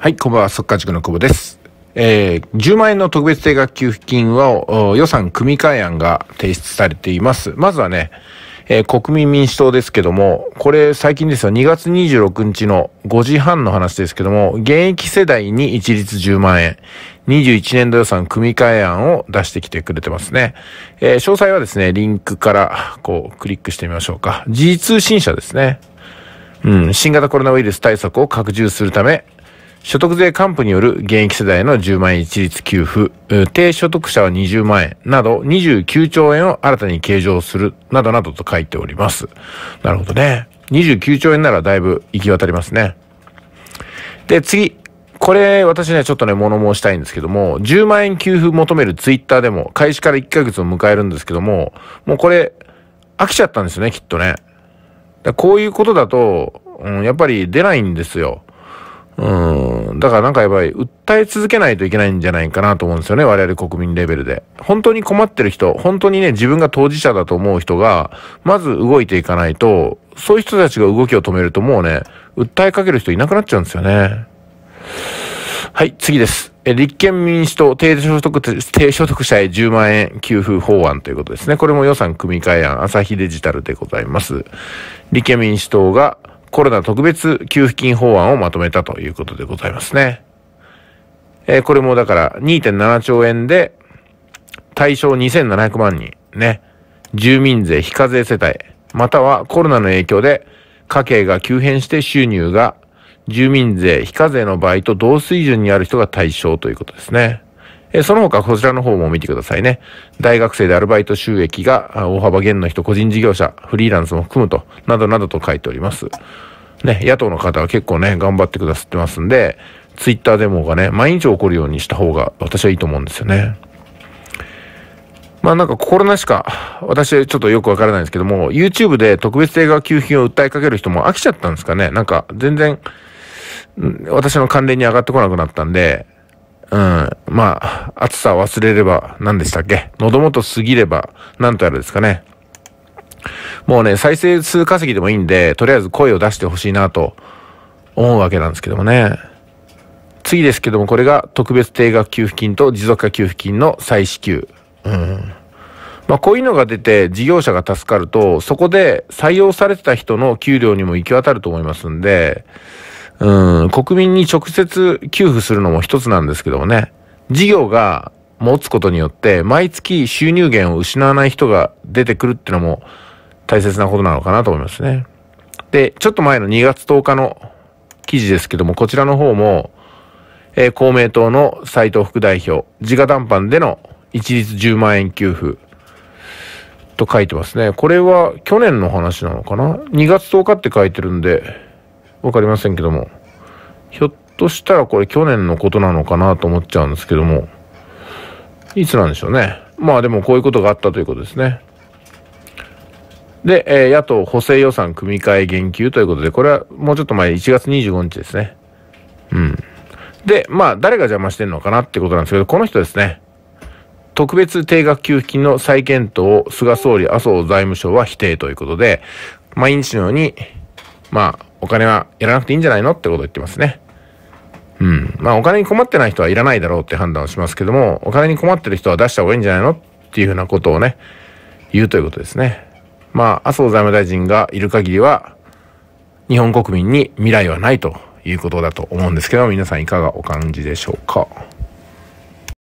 はい、こんばんは、速稼塾の久保です。えー、10万円の特別定額給付金は予算組み替え案が提出されています。まずはね、えー、国民民主党ですけども、これ最近ですよ、2月26日の5時半の話ですけども、現役世代に一律10万円、21年度予算組み替え案を出してきてくれてますね。えー、詳細はですね、リンクからこうクリックしてみましょうか。G 通信社ですね。うん、新型コロナウイルス対策を拡充するため、所得税還付による現役世代の10万円一律給付、低所得者は20万円など29兆円を新たに計上するなどなどと書いております。なるほどね。29兆円ならだいぶ行き渡りますね。で、次。これ、私ね、ちょっとね、物申したいんですけども、10万円給付求めるツイッターでも、開始から1ヶ月を迎えるんですけども、もうこれ、飽きちゃったんですよね、きっとね。だこういうことだと、うん、やっぱり出ないんですよ。うん。だからなんかやっぱり訴え続けないといけないんじゃないかなと思うんですよね。我々国民レベルで。本当に困ってる人、本当にね、自分が当事者だと思う人が、まず動いていかないと、そういう人たちが動きを止めるともうね、訴えかける人いなくなっちゃうんですよね。はい、次です。え立憲民主党低所得、低所得者へ10万円給付法案ということですね。これも予算組み替え案、朝日デジタルでございます。立憲民主党が、コロナ特別給付金法案をまとめたということでございますね。えー、これもだから2.7兆円で対象2700万人ね、住民税非課税世帯、またはコロナの影響で家計が急変して収入が住民税非課税の場合と同水準にある人が対象ということですね。えその他こちらの方も見てくださいね。大学生でアルバイト収益が大幅減の人、個人事業者、フリーランスも含むと、などなどと書いております。ね、野党の方は結構ね、頑張ってくださってますんで、ツイッターデモがね、毎日起こるようにした方が私はいいと思うんですよね。まあなんか心なしか、私はちょっとよくわからないんですけども、YouTube で特別性が給付金を訴えかける人も飽きちゃったんですかね。なんか全然、私の関連に上がってこなくなったんで、うん、まあ、暑さを忘れれば、何でしたっけ喉元過ぎれば、なんとやらですかね。もうね、再生数稼ぎでもいいんで、とりあえず声を出してほしいなと思うわけなんですけどもね。次ですけども、これが特別定額給付金と持続化給付金の再支給。うん。まあ、こういうのが出て事業者が助かると、そこで採用されてた人の給料にも行き渡ると思いますんで、うん、国民に直接給付するのも一つなんですけどもね。事業が持つことによって、毎月収入源を失わない人が出てくるっていうのも大切なことなのかなと思いますね。で、ちょっと前の2月10日の記事ですけども、こちらの方も、えー、公明党の斉藤副代表、自家談判での一律10万円給付と書いてますね。これは去年の話なのかな ?2 月10日って書いてるんで、わかりませんけども。ひょっとしたらこれ去年のことなのかなと思っちゃうんですけども、いつなんでしょうね。まあでもこういうことがあったということですね。で、えー、野党補正予算組み換え言及ということで、これはもうちょっと前、1月25日ですね。うん。で、まあ、誰が邪魔してんのかなってことなんですけど、この人ですね。特別定額給付金の再検討を菅総理、麻生財務省は否定ということで、毎日のように、まあ、お金はやらなくていいんじゃないのってことを言ってますね。うん。まあ、お金に困ってない人はいらないだろうって判断をしますけども、お金に困ってる人は出した方がいいんじゃないのっていうふうなことをね、言うということですね。まあ、麻生財務大臣がいる限りは、日本国民に未来はないということだと思うんですけど、皆さんいかがお感じでしょうか。